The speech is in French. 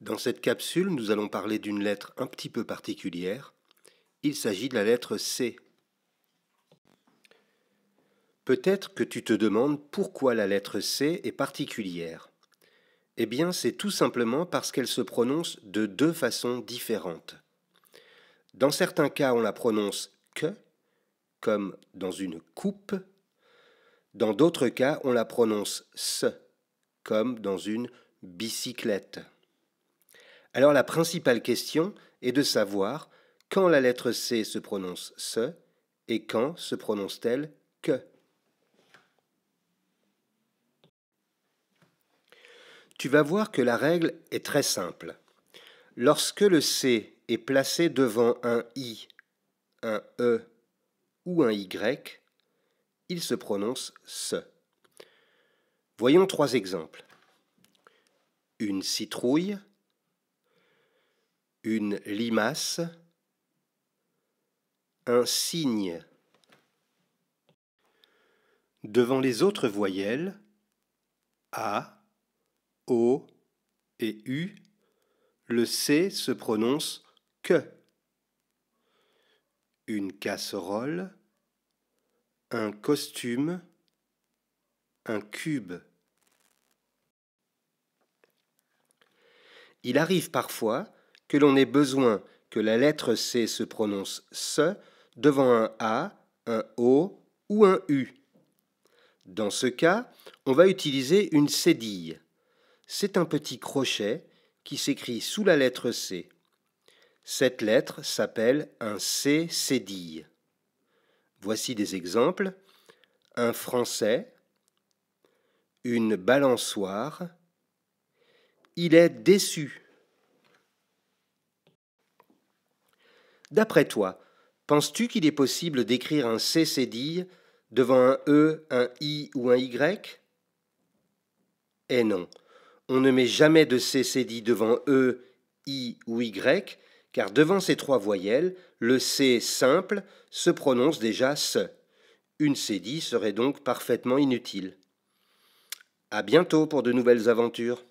Dans cette capsule, nous allons parler d'une lettre un petit peu particulière. Il s'agit de la lettre C. Peut-être que tu te demandes pourquoi la lettre C est particulière. Eh bien, c'est tout simplement parce qu'elle se prononce de deux façons différentes. Dans certains cas, on la prononce que, comme dans une coupe. Dans d'autres cas, on la prononce S, comme dans une bicyclette. Alors la principale question est de savoir quand la lettre C se prononce CE et quand se prononce-t-elle que. Tu vas voir que la règle est très simple. Lorsque le C est placé devant un I, un E ou un Y, il se prononce CE. Voyons trois exemples. Une citrouille, une limace, un signe. Devant les autres voyelles, A, O et U, le C se prononce que. Une casserole, un costume, un cube. Il arrive parfois que l'on ait besoin que la lettre C se prononce ce devant un A, un O ou un U. Dans ce cas, on va utiliser une cédille. C'est un petit crochet qui s'écrit sous la lettre C. Cette lettre s'appelle un C cédille. Voici des exemples. Un français, une balançoire. Il est déçu. D'après toi, penses-tu qu'il est possible d'écrire un C cédille devant un E, un I ou un Y Eh non, on ne met jamais de C cédille devant E, I ou Y, car devant ces trois voyelles, le C simple se prononce déjà s ». Une cédille serait donc parfaitement inutile. À bientôt pour de nouvelles aventures.